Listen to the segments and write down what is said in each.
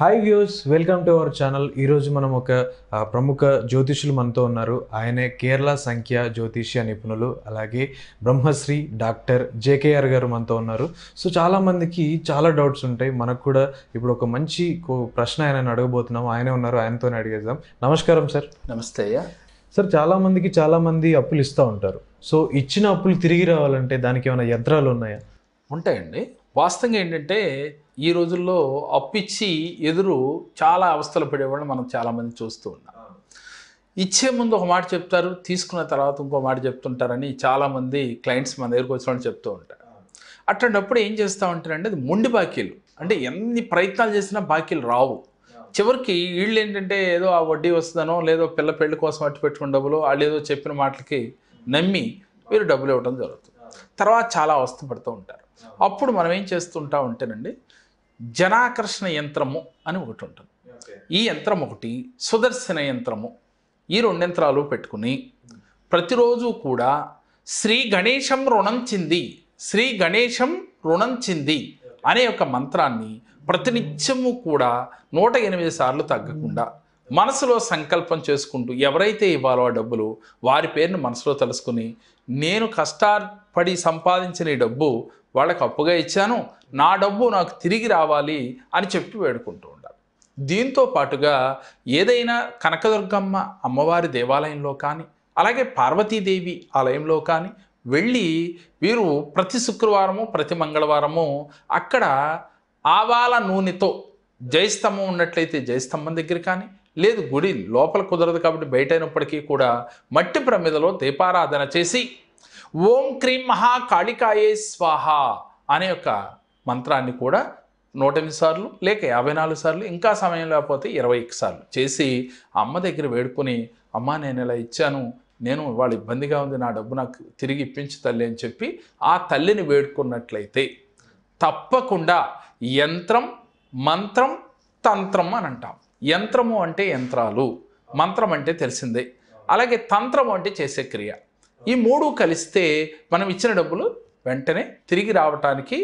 hi views welcome to our channel ఈరోజు మనం ఒక ప్రముఖ జ్యోతిషులు మనతో ఉన్నారు ఆయనే కేరళ సంఖ్య జ్యోతిష్య నిపుణులు అలాగే బ్రహ్మశ్రీ డాక్టర్ జేకేఆర్ గారు మనతో ఉన్నారు సో చాలామందికి చాలా డౌట్స్ ఉంటాయి మనకు కూడా ఇప్పుడు ఒక మంచి ప్రశ్న ఆయన అడగబోతున్నాం ఆయనే ఉన్నారు ఆయనతోనే అడిగేద్దాం నమస్కారం సార్ నమస్తే అయ్యా సార్ చాలామందికి చాలామంది అప్పులు ఇస్తూ ఉంటారు సో ఇచ్చిన అప్పులు తిరిగి రావాలంటే దానికి ఏమైనా యంత్రాలు ఉన్నాయా ఉంటాయండి వాస్తవంగా ఏంటంటే ఈ రోజుల్లో అప్పిచ్చి ఎదురు చాలా అవస్థలు పడేవాళ్ళని మనం చాలామంది చూస్తూ ఉన్నాం ఇచ్చే ముందు ఒక మాట చెప్తారు తీసుకున్న తర్వాత ఇంకో మాట చెప్తుంటారని చాలామంది క్లయింట్స్ మన దగ్గరకు వచ్చిన వాళ్ళు చెప్తూ ఉంటారు అట్లాంటప్పుడు ఏం చేస్తూ ఉంటారంటే అది మొండి బాకీలు అంటే ఎన్ని ప్రయత్నాలు చేసినా బాకీలు రావు చివరికి వీళ్ళు ఏంటంటే ఏదో ఆ వడ్డీ వస్తుందనో లేదో పిల్ల పెళ్లి కోసం అట్టు పెట్టుకున్న డబ్బులు వాళ్ళు ఏదో చెప్పిన మాటలకి నమ్మి వీరు డబ్బులు ఇవ్వడం జరుగుతుంది తర్వాత చాలా అవస్థ పడుతూ ఉంటారు అప్పుడు మనం ఏం చేస్తుంటా ఉంటేనండి జనాకర్షణ యంత్రము అని ఒకటి ఉంటుంది ఈ యంత్రం ఒకటి సుదర్శన యంత్రము ఈ రెండు యంత్రాలు పెట్టుకుని ప్రతిరోజు కూడా శ్రీ గణేశం రుణం చింది శ్రీ గణేశం రుణం చింది అనే ఒక మంత్రాన్ని ప్రతినిత్యము కూడా నూట ఎనిమిది సార్లు తగ్గకుండా మనసులో సంకల్పం చేసుకుంటూ ఎవరైతే ఇవ్వాలో ఆ డబ్బులు వారి పేరును మనసులో తలుసుకుని నేను కష్టపడి సంపాదించిన ఈ డబ్బు వాళ్ళకి అప్పుగా ఇచ్చాను నా డబ్బు నాకు తిరిగి రావాలి అని చెప్పి వేడుకుంటూ ఉండాలి దీంతో పాటుగా ఏదైనా కనకదుర్గమ్మ అమ్మవారి దేవాలయంలో కానీ అలాగే పార్వతీదేవి ఆలయంలో కానీ వెళ్ళి వీరు ప్రతి శుక్రవారము ప్రతి మంగళవారము అక్కడ ఆవాల నూనెతో జయస్తంభం ఉన్నట్లయితే జయస్తంభం దగ్గర కానీ లేదు గుడి లోపల కుదరదు కాబట్టి బయట అయినప్పటికీ కూడా మట్టి ప్రమిదలో దీపారాధన చేసి ఓం క్రీం మహా కాళికాయే స్వాహ అనే ఒక మంత్రాన్ని కూడా నూట ఎనిమిది సార్లు లేక యాభై నాలుగు సార్లు ఇంకా సమయం లేకపోతే ఇరవై సార్లు చేసి అమ్మ దగ్గర వేడుకొని అమ్మ నేను ఇలా ఇచ్చాను నేను వాళ్ళు ఇబ్బందిగా ఉంది నా డబ్బు నాకు తిరిగి ఇప్పించి తల్లి అని చెప్పి ఆ తల్లిని వేడుకున్నట్లయితే తప్పకుండా యంత్రం మంత్రం తంత్రం అని అంటాం యంత్రము అంటే యంత్రాలు మంత్రం అంటే తెలిసిందే అలాగే తంత్రం అంటే చేసే క్రియ ఈ మూడు కలిస్తే మనం ఇచ్చిన డబ్బులు వెంటనే తిరిగి రావటానికి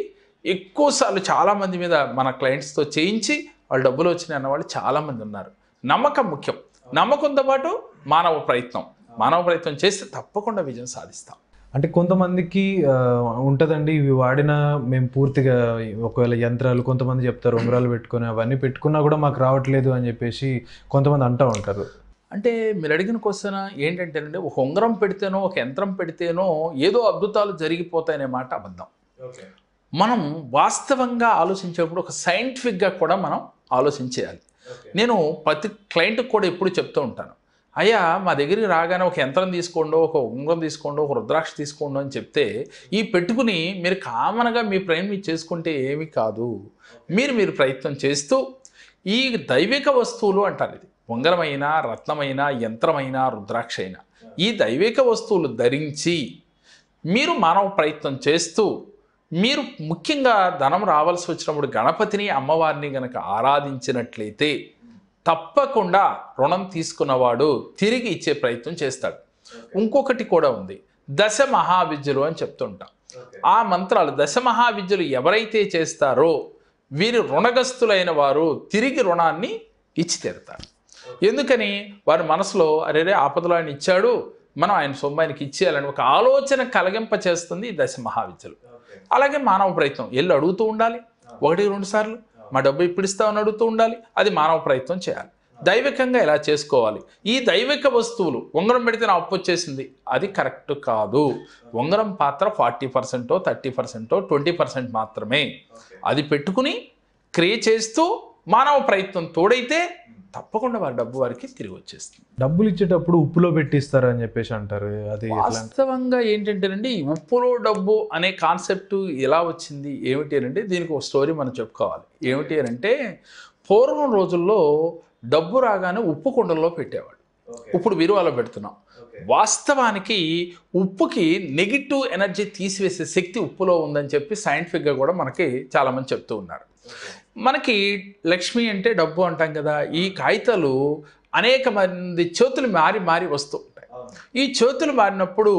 ఎక్కువసార్లు చాలామంది మీద మన క్లయింట్స్తో చేయించి వాళ్ళు డబ్బులు వచ్చినాయి అన్నవాళ్ళు చాలామంది ఉన్నారు నమ్మకం ముఖ్యం నమ్మకంతో పాటు మానవ ప్రయత్నం మానవ ప్రయత్నం చేస్తే తప్పకుండా విజయం సాధిస్తాం అంటే కొంతమందికి ఉంటుందండి ఇవి వాడినా మేము పూర్తిగా ఒకవేళ యంత్రాలు కొంతమంది చెప్తారు ఉంగరాలు పెట్టుకుని అవన్నీ పెట్టుకున్నా కూడా మాకు రావట్లేదు అని చెప్పేసి కొంతమంది అంటూ ఉంటారు అంటే మీరు అడిగిన క్వశ్చన్ ఏంటంటేనండి ఒక ఉంగరం పెడితేనో ఒక యంత్రం పెడితేనో ఏదో అద్భుతాలు జరిగిపోతాయనే మాట అబద్ధం మనం వాస్తవంగా ఆలోచించేటప్పుడు ఒక సైంటిఫిక్గా కూడా మనం ఆలోచించేయాలి నేను ప్రతి క్లయింట్కి కూడా ఎప్పుడు చెప్తూ ఉంటాను అయ్యా మా దగ్గరికి రాగానే ఒక యంత్రం తీసుకోండు ఒక ఉంగరం తీసుకోండు ఒక రుద్రాక్ష తీసుకోండు అని చెప్తే ఈ పెట్టుకుని మీరు కామన్గా మీ ప్రయత్నం చేసుకుంటే ఏమీ కాదు మీరు మీరు ప్రయత్నం చేస్తూ ఈ దైవిక వస్తువులు అంటారు ఇది ఉంగరమైన రత్నమైన యంత్రమైన అయినా ఈ దైవిక వస్తువులు ధరించి మీరు మానవ ప్రయత్నం చేస్తూ మీరు ముఖ్యంగా ధనం రావాల్సి వచ్చినప్పుడు గణపతిని అమ్మవారిని గనక ఆరాధించినట్లయితే తప్పకుండా రుణం తీసుకున్నవాడు తిరిగి ఇచ్చే ప్రయత్నం చేస్తాడు ఇంకొకటి కూడా ఉంది దశ మహావిద్యులు అని చెప్తుంటాం ఆ మంత్రాలు దశ మహావిద్యులు ఎవరైతే చేస్తారో వీరు రుణగస్తులైన వారు తిరిగి రుణాన్ని ఇచ్చి తీరుతారు ఎందుకని వారి మనసులో అరేరే ఆపదలో ఆయన ఇచ్చాడు మనం ఆయన సొమ్ము ఆయనకి ఇచ్చేయాలని ఒక ఆలోచన కలగింప చేస్తుంది ఈ దశ మహావిద్యలు అలాగే మానవ ప్రయత్నం వెళ్ళి అడుగుతూ ఉండాలి ఒకటి రెండు సార్లు మా డబ్బు ఇప్పుడు ఇస్తామని అడుగుతూ ఉండాలి అది మానవ ప్రయత్నం చేయాలి దైవికంగా ఇలా చేసుకోవాలి ఈ దైవిక వస్తువులు ఉంగరం పెడితే నా అప్పు వచ్చేసింది అది కరెక్ట్ కాదు ఉంగరం పాత్ర ఫార్టీ పర్సెంటో థర్టీ పర్సెంటో ట్వంటీ పర్సెంట్ మాత్రమే అది పెట్టుకుని క్రియ చేస్తూ మానవ ప్రయత్నం తోడైతే తప్పకుండా వారి డబ్బు వారికి తిరిగి వచ్చేస్తుంది డబ్బులు ఇచ్చేటప్పుడు ఉప్పులో పెట్టిస్తారు అని చెప్పేసి అంటారు అది వాస్తవంగా ఏంటంటేనండి ఉప్పులో డబ్బు అనే కాన్సెప్ట్ ఎలా వచ్చింది ఏమిటి అంటే దీనికి ఒక స్టోరీ మనం చెప్పుకోవాలి ఏమిటి అంటే పూర్వం రోజుల్లో డబ్బు రాగానే ఉప్పు కుండల్లో పెట్టేవాడు ఇప్పుడు విరువాలో పెడుతున్నాం వాస్తవానికి ఉప్పుకి నెగిటివ్ ఎనర్జీ తీసివేసే శక్తి ఉప్పులో ఉందని చెప్పి సైంటిఫిక్గా కూడా మనకి చాలామంది చెప్తూ ఉన్నారు మనకి లక్ష్మి అంటే డబ్బు అంటాం కదా ఈ కాగితాలు అనేక మంది చేతులు మారి మారి వస్తూ ఉంటాయి ఈ చేతులు మారినప్పుడు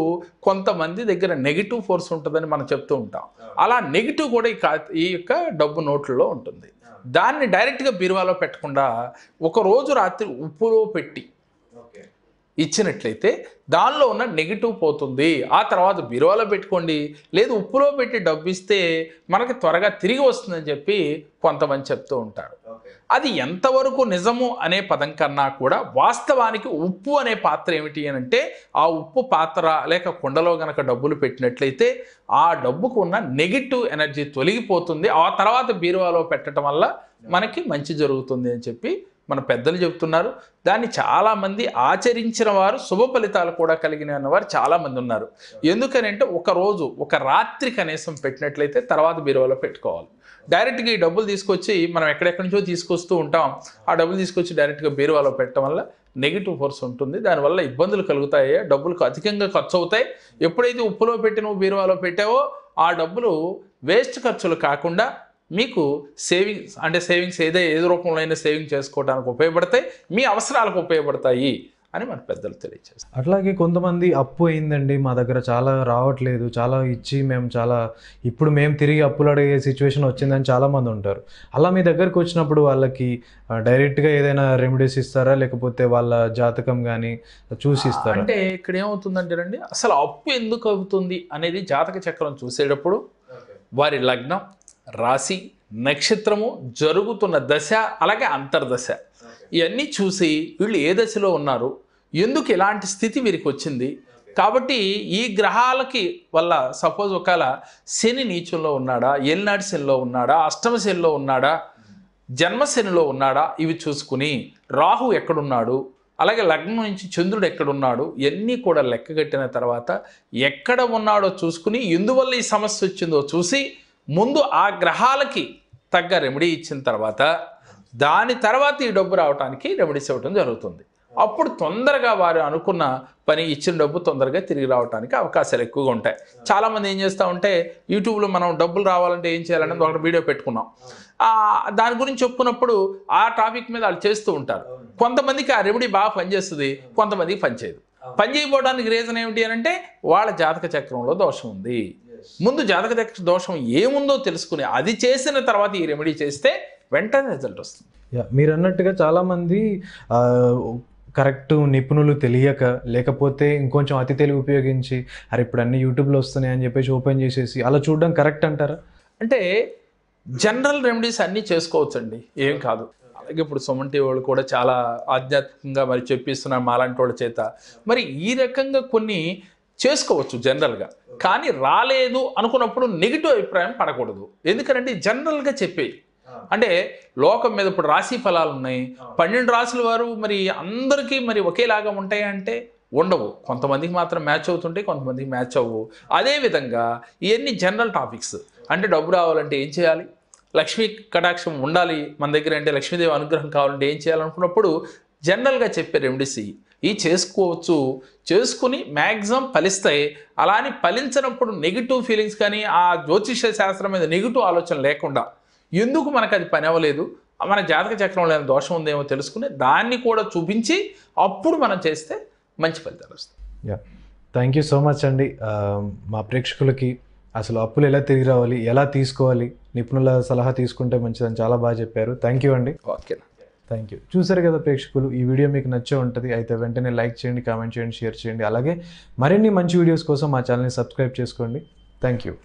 కొంతమంది దగ్గర నెగిటివ్ ఫోర్స్ ఉంటుందని మనం చెప్తూ ఉంటాం అలా నెగిటివ్ కూడా ఈ ఈ యొక్క డబ్బు నోట్లలో ఉంటుంది దాన్ని డైరెక్ట్గా బీరువాలో పెట్టకుండా ఒకరోజు రాత్రి ఉప్పులో పెట్టి ఇచ్చినట్లయితే దానిలో ఉన్న నెగిటివ్ పోతుంది ఆ తర్వాత బీరువాలో పెట్టుకోండి లేదు ఉప్పులో పెట్టి డబ్బు ఇస్తే మనకి త్వరగా తిరిగి వస్తుందని చెప్పి కొంతమంది చెప్తూ ఉంటారు అది ఎంతవరకు నిజము అనే పదం కన్నా కూడా వాస్తవానికి ఉప్పు అనే పాత్ర ఏమిటి అని అంటే ఆ ఉప్పు పాత్ర లేక కుండలో గనక డబ్బులు పెట్టినట్లయితే ఆ డబ్బుకు ఉన్న నెగిటివ్ ఎనర్జీ తొలగిపోతుంది ఆ తర్వాత బీరువాలో పెట్టడం వల్ల మనకి మంచి జరుగుతుంది అని చెప్పి మన పెద్దలు చెబుతున్నారు దాన్ని చాలామంది ఆచరించిన వారు శుభ ఫలితాలు కూడా కలిగిన వారు చాలామంది ఉన్నారు అంటే ఒక రోజు ఒక రాత్రి కనీసం పెట్టినట్లయితే తర్వాత బీరువాలో పెట్టుకోవాలి డైరెక్ట్గా ఈ డబ్బులు తీసుకొచ్చి మనం ఎక్కడెక్కడి నుంచో తీసుకొస్తూ ఉంటాం ఆ డబ్బులు తీసుకొచ్చి డైరెక్ట్గా బీరువాలో పెట్టడం వల్ల నెగిటివ్ ఫోర్స్ ఉంటుంది దానివల్ల ఇబ్బందులు కలుగుతాయి డబ్బులకు అధికంగా ఖర్చు అవుతాయి ఎప్పుడైతే ఉప్పులో పెట్టినో బీరువాలో పెట్టావో ఆ డబ్బులు వేస్ట్ ఖర్చులు కాకుండా మీకు సేవింగ్స్ అంటే సేవింగ్స్ ఏదో ఏది రూపంలో అయినా సేవింగ్ చేసుకోవడానికి ఉపయోగపడతాయి మీ అవసరాలకు ఉపయోగపడతాయి అని మన పెద్దలు తెలియచేస్తారు అట్లాగే కొంతమంది అప్పు అయిందండి మా దగ్గర చాలా రావట్లేదు చాలా ఇచ్చి మేము చాలా ఇప్పుడు మేము తిరిగి అప్పులు అడిగే సిచ్యువేషన్ వచ్చిందని చాలామంది ఉంటారు అలా మీ దగ్గరకు వచ్చినప్పుడు వాళ్ళకి డైరెక్ట్గా ఏదైనా రెమెడీస్ ఇస్తారా లేకపోతే వాళ్ళ జాతకం కానీ చూసి ఇస్తారా అంటే ఇక్కడ ఏమవుతుందంటే అండి అసలు అప్పు ఎందుకు అవుతుంది అనేది జాతక చక్రం చూసేటప్పుడు వారి లగ్నం రాశి నక్షత్రము జరుగుతున్న దశ అలాగే అంతర్దశ ఇవన్నీ చూసి వీళ్ళు ఏ దశలో ఉన్నారు ఎందుకు ఇలాంటి స్థితి వీరికి వచ్చింది కాబట్టి ఈ గ్రహాలకి వల్ల సపోజ్ ఒకవేళ శని నీచంలో ఉన్నాడా ఎల్నాటి శనిలో ఉన్నాడా అష్టమ శనిలో ఉన్నాడా జన్మశనిలో ఉన్నాడా ఇవి చూసుకుని రాహు ఎక్కడున్నాడు అలాగే లగ్నం నుంచి చంద్రుడు ఎక్కడున్నాడు ఇవన్నీ కూడా లెక్కగట్టిన తర్వాత ఎక్కడ ఉన్నాడో చూసుకుని ఎందువల్ల ఈ సమస్య వచ్చిందో చూసి ముందు ఆ గ్రహాలకి తగ్గ రెమెడీ ఇచ్చిన తర్వాత దాని తర్వాత ఈ డబ్బు రావడానికి రెమెడీస్ ఇవ్వడం జరుగుతుంది అప్పుడు తొందరగా వారు అనుకున్న పని ఇచ్చిన డబ్బు తొందరగా తిరిగి రావడానికి అవకాశాలు ఎక్కువగా ఉంటాయి చాలామంది ఏం చేస్తూ ఉంటే యూట్యూబ్లో మనం డబ్బులు రావాలంటే ఏం చేయాలనేది ఒకటి వీడియో పెట్టుకున్నాం దాని గురించి చెప్పుకున్నప్పుడు ఆ టాపిక్ మీద వాళ్ళు చేస్తూ ఉంటారు కొంతమందికి ఆ రెమెడీ బాగా పనిచేస్తుంది కొంతమందికి పనిచేయదు పని రీజన్ ఏమిటి అని అంటే వాళ్ళ జాతక చక్రంలో దోషం ఉంది ముందు జాతక దక్ష దోషం ఏముందో తెలుసుకుని అది చేసిన తర్వాత ఈ రెమెడీ చేస్తే వెంటనే రిజల్ట్ వస్తుంది మీరు అన్నట్టుగా చాలామంది కరెక్ట్ నిపుణులు తెలియక లేకపోతే ఇంకొంచెం అతి తెలివి ఉపయోగించి అరే ఇప్పుడు అన్ని యూట్యూబ్లో వస్తున్నాయి అని చెప్పేసి ఓపెన్ చేసేసి అలా చూడడం కరెక్ట్ అంటారా అంటే జనరల్ రెమెడీస్ అన్నీ చేసుకోవచ్చండి ఏం కాదు అలాగే ఇప్పుడు సొమంటి వాళ్ళు కూడా చాలా ఆధ్యాత్మికంగా మరి చెప్పిస్తున్నారు మాలాంటి వాళ్ళ చేత మరి ఈ రకంగా కొన్ని చేసుకోవచ్చు జనరల్గా కానీ రాలేదు అనుకున్నప్పుడు నెగిటివ్ అభిప్రాయం పడకూడదు ఎందుకంటే జనరల్గా చెప్పేవి అంటే లోకం మీద ఇప్పుడు రాశి ఫలాలు ఉన్నాయి పన్నెండు రాసుల వారు మరి అందరికీ మరి ఒకేలాగా ఉంటాయి అంటే ఉండవు కొంతమందికి మాత్రం మ్యాచ్ అవుతుంటే కొంతమందికి మ్యాచ్ అవ్వవు అదేవిధంగా ఇవన్నీ జనరల్ టాపిక్స్ అంటే డబ్బు రావాలంటే ఏం చేయాలి లక్ష్మీ కటాక్షం ఉండాలి మన దగ్గర అంటే లక్ష్మీదేవి అనుగ్రహం కావాలంటే ఏం చేయాలనుకున్నప్పుడు జనరల్గా చెప్పే రెమెడీస్ ఇవి చేసుకోవచ్చు చేసుకుని మ్యాక్సిమం ఫలిస్తాయి అలా అని ఫలించినప్పుడు నెగిటివ్ ఫీలింగ్స్ కానీ ఆ జ్యోతిష శాస్త్రం మీద నెగిటివ్ ఆలోచన లేకుండా ఎందుకు మనకు అది పని అవ్వలేదు మన జాతక చక్రంలో ఏమైనా దోషం ఉందేమో తెలుసుకుని దాన్ని కూడా చూపించి అప్పుడు మనం చేస్తే మంచి ఫలితాలు వస్తాయి yeah thank you so much అండి మా ప్రేక్షకులకి అసలు అప్పులు ఎలా తిరిగి రావాలి ఎలా తీసుకోవాలి నిపుణుల సలహా తీసుకుంటే మంచిదని చాలా బాగా చెప్పారు థ్యాంక్ యూ అండి ఓకేనా థ్యాంక్ యూ చూసారు కదా ప్రేక్షకులు ఈ వీడియో మీకు నచ్చే ఉంటుంది అయితే వెంటనే లైక్ చేయండి కామెంట్ చేయండి షేర్ చేయండి అలాగే మరిన్ని మంచి వీడియోస్ కోసం మా ఛానల్ని సబ్స్క్రైబ్ చేసుకోండి థ్యాంక్ యూ